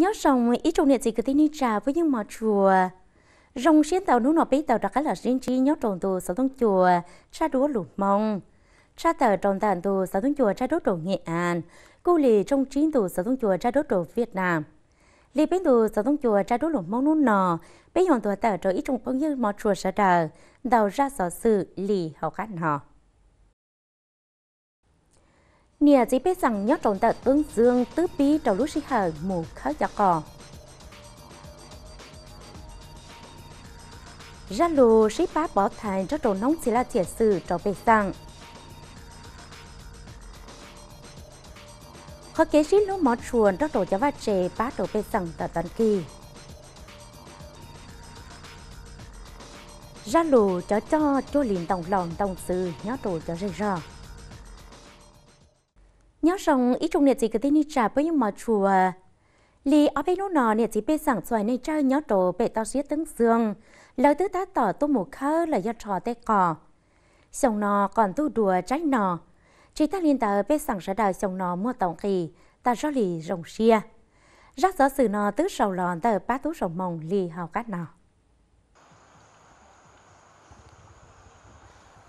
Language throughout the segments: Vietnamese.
nhớ rằng ý trong nhiệt gì cái tin trà với những mò chùa rong xiên tàu núi nọ bế tàu đặc là riêng chi nhớ trồng tù sáu tung chùa cha đúa lụt mong cha tờ trồng tàn tù sáu tung chùa cha đốt đồ nghệ an cô lì trong chín tù sáu tung chùa cha đốt đồ việt nam lì bế tù sáu tung chùa cha đốt lụt mong núi nọ bế hoàn tù tờ trở ý trong bóng như mò chùa sa đờ đầu ra sở sự lì hậu khát nọ Nghĩa chỉ biết rằng nhớ trọng tật tương dương tứ bí trong lúc sĩ hờ mù khớ giọt cò. Ra lù sĩ bá bỏ thành cho trộn nóng chỉ là thiệt sự trong bề rằng. Khó kế sĩ lúc mọt chuồn cho trộn cho vạt trề bá trộn bề rằng tờ tận kỳ. Ra lù cho cho cho liền tổng lòng tổng sự nhớ trộn cho rơi rò nhớ rằng ít trong nè chỉ cái tên đi trả với những mà chùa lì ở bên lúc nọ nè chỉ bên sẵn xoài này chơi nhớ đồ bệ tao giết tướng dương lời tứ ta tỏ tô một khơ là do trò tê cò sông nò còn tu đùa trái nò chỉ ta liên tờ bên sẵn sẽ đời sông nò mua tổng kỳ ta rõ lì rồng xia rắc rõ sự nò tứ sầu lòn tờ bá tú sầu mồng lì hào cát nò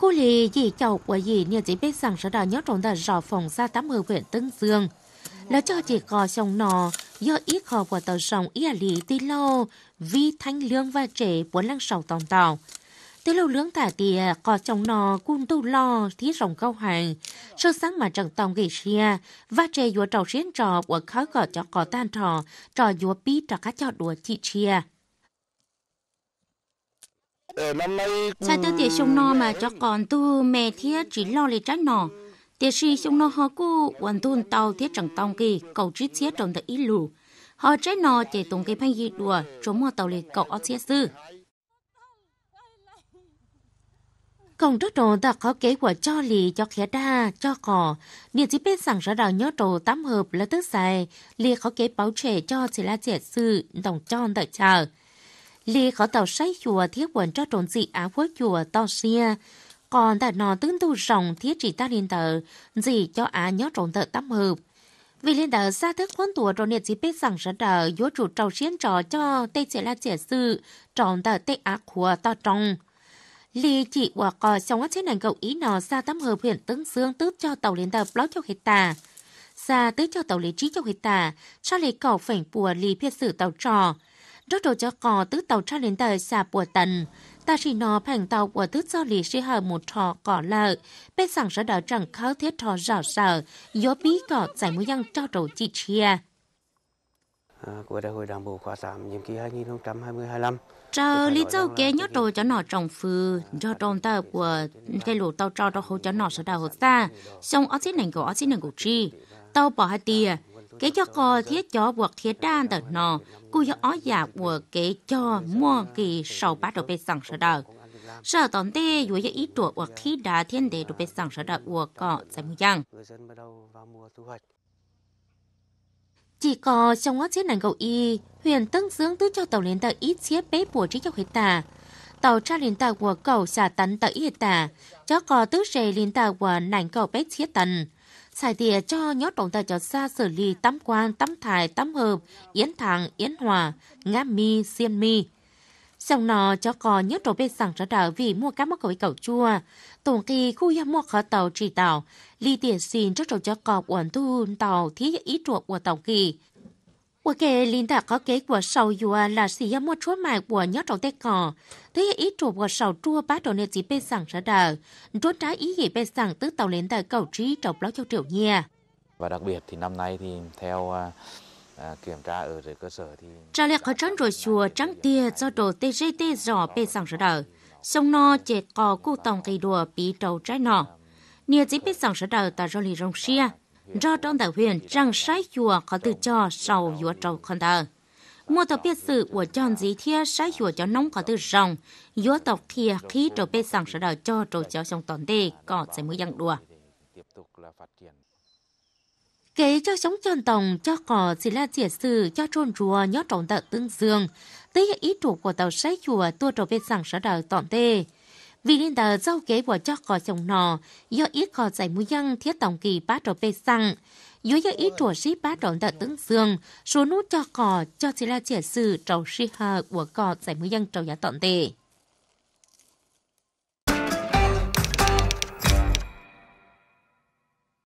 Cô lì dì chậu của dì nhờ chỉ biết rằng sẽ đào nhớ trộn đã rõ phòng ra tám hư huyện Tân Dương. Là cho chị có sông nò, do ít khó của tàu sông Ia lì tí lô, vi thanh lương và trẻ bốn lăng sầu tòng tàu. Từ lâu lưỡng tả kìa, có chồng nò, cung tu lo, thí rồng câu hàng. Sơ sáng mà trần tòng gây xìa, và trẻ dùa trầu xuyên trò của khó gọt cho có tan trò, trò dùa bí trò cá cho đùa chị chia Ờ, Cha tôi tiệt sông no mà cho còn tu mẹ thiết chỉ lo lấy trái nọ. Tiệt sĩ sông no họ cu hoàn tuôn tàu thiết chẳng tông kỳ cầu trí thiết trong tự ý lù. Họ trái nọ chỉ tùng cái phanh gì đùa trốn mò tàu lì cậu ở thiết sư. Còn rất trộn ta có kế của cho lì cho khía đa cho cỏ. Điện chỉ bên sẵn ra đào nhớ trộn tám hợp là tức xài. Lì có kế báo trẻ cho sẽ là trẻ sư đồng tròn đợi chờ lì có tàu sách chùa thiết quần cho trốn dị á quốc chùa to xia còn tại nó tương tu rồng thiết chỉ ta liên tờ gì cho á nhớ trốn tờ tâm hợp vì liên tờ xa thức quân tùa rồi niệm dị biết rằng sẽ đờ dúa chủ trầu xiên trò cho tây sẽ là trẻ sư tròn tờ tây á của to trong lì chỉ quả cò xong trên nền cậu ý nó xa tâm hợp huyện tướng dương tước cho tàu liên tờ blog cho hệ tà xa tước cho tàu lý trí cho hệ tà cho lì cỏ phảnh bùa lì phiệt sử tàu trò rất đồ cho có tứ tàu cho đến đời xả bùa tần. Ta chỉ nó phản tàu của tứ do lý sĩ hờ một trò cỏ lợ, bên sẵn sẽ đỡ chẳng khó thiết trò rõ sở, gió bí cỏ giải mối dân cho đầu chị chia. À, của đại hội đảng bộ khóa 8 nhiệm kỳ 2020-2025 Trờ lý do kế nhớ đồ cho nó trồng phư, do à, trồng tờ của cây lũ tàu cho đồ hồ cho nó sở đào hồ ta, xong ở xin nền của ở xin nền của chi. Tàu bỏ hai tìa, kể cho có thiết cho buộc thiết đan tờ nò, cú cho ó dạ của kể cho mua kỳ sau bắt đầu bị sẵn sợ đời sợ tóm tê dù cho ít tuổi hoặc khi đã thiên đề được bị sẵn sợ đời của cọ giải mưu giang chỉ có trong ngõ chết nành cầu y huyền tân dưỡng tứ cho tàu liên tàu ít chiếc bế bùa trí cho huyết tà tàu tra liên tàu của cầu xả tấn tàu ít tà cho có tứ rề liên tàu của nành cầu bế chiếc tần xài tỉa cho nhóm động tài cho xa xử lý tắm quan, tắm thải, tắm hợp, yến thẳng, yến hòa, ngã mi, xiên mi. Trong nọ cho có nhất đồ bên sẵn ra đỡ vì mua cá mắc cầu cầu chua. Tổng kỳ khu yam mua khó tàu trì tàu, ly tiền xin cho đồ cho cọp uẩn thu tàu thí ý chuộc của tàu kỳ linh có kế của sầu yua là sĩ một chúa mài của nhớ trong tay cò. Thế ý chủ của sầu chua bá đồ nè chỉ bê sẵn ra đờ. Trốn trái ý gì bê sẵn tức tàu lên tại cầu trí trong lão châu triệu nha Và đặc biệt thì năm nay thì theo À, à kiểm tra ở dưới cơ sở thì trả lại có trắng rồi chùa trắng tia do đồ TGT dò bê sẵn ra đờ sông no chệt cò cu tòng cây đùa bị trầu trái nọ nia dĩ biết sẵn ra đờ tại rô lì rong xia do trong tờ huyền rằng sai chùa có từ cho sau dùa trầu con tờ. mùa tàu biết sự của chọn dí thia sai chùa cho nóng có từ rồng, dùa tộc thia khí trầu bê sẵn sẽ đào cho trầu cháu trong toàn tê có sẽ mới dặn đùa. Kế cho sống tròn tổng cho cỏ chỉ là chỉ sự cho trôn rùa nhớ trọng tợ tương dương, tới ý chủ của tàu sai chùa tua trầu bê sẵn sẽ đào toàn tê Vilinda dâu kế bỏ cho cò chồng nò, do ít cò giải mũi dân thiết tổng kỳ bá trò bê xăng. Dưới do ít trùa sĩ bá trò đã tướng dương, số nút cho cò cho chỉ là trẻ sư trầu sĩ hờ của cò giải mũi dân trầu giá tọn tề.